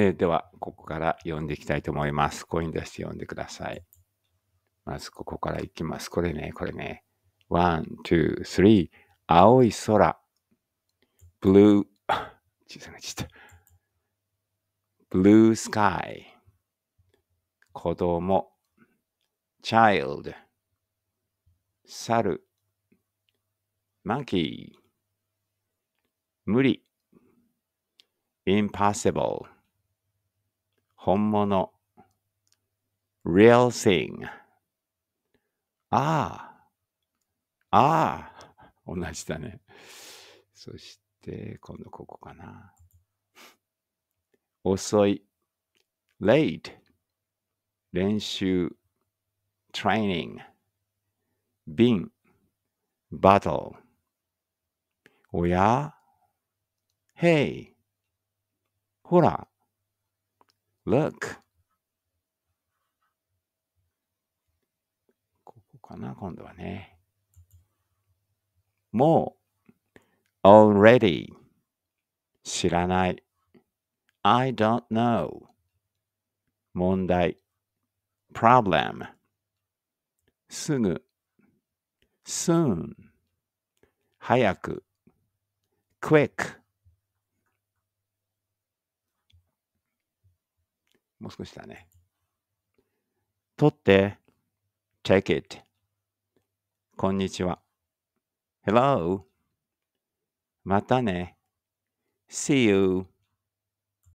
えー、では、ここから読んでいきたいと思います。コイン出して読んでください。まず、ここからいきます。これね、これね。ワン、ツー、スリー。青い空。ブルー、e 小さなちった。ブルースカイ。子供。チャイルド。サル。マンキー。無理。impossible. 本物 real thing ああああ同じだねそして今度ここかな遅い late 練習 training 瓶 battle おや hey ほら Look. ここかな、今度はね。もう、already 知らない。I don't know 問題 problem すぐ soon 早く quick もう少しだね。取って、take it。こんにちは。hello。またね。see you.